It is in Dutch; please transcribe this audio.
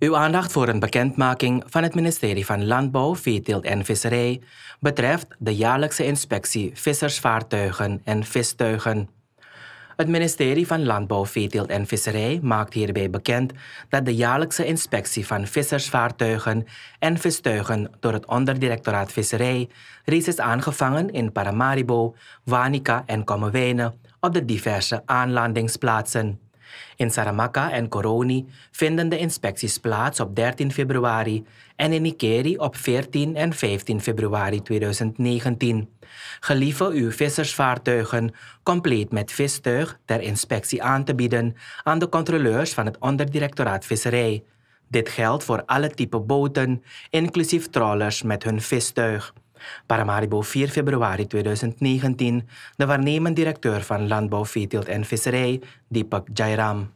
Uw aandacht voor een bekendmaking van het ministerie van Landbouw, Veeteelt en Visserij betreft de jaarlijkse inspectie vissersvaartuigen en vistuigen. Het ministerie van Landbouw, Veeteelt en Visserij maakt hierbij bekend dat de jaarlijkse inspectie van vissersvaartuigen en vistuigen door het onderdirectoraat Visserij reeds is aangevangen in Paramaribo, Wanica en Kommewijnen op de diverse aanlandingsplaatsen. In Saramaka en Coroni vinden de inspecties plaats op 13 februari en in Ikeri op 14 en 15 februari 2019. Gelieve uw vissersvaartuigen compleet met vistuig ter inspectie aan te bieden aan de controleurs van het onderdirectoraat Visserij. Dit geldt voor alle type boten, inclusief trawlers met hun vistuig. Paramaribo 4 februari 2019, de waarnemend directeur van Landbouw, Veeteelt en Visserij, Deepak Jairam.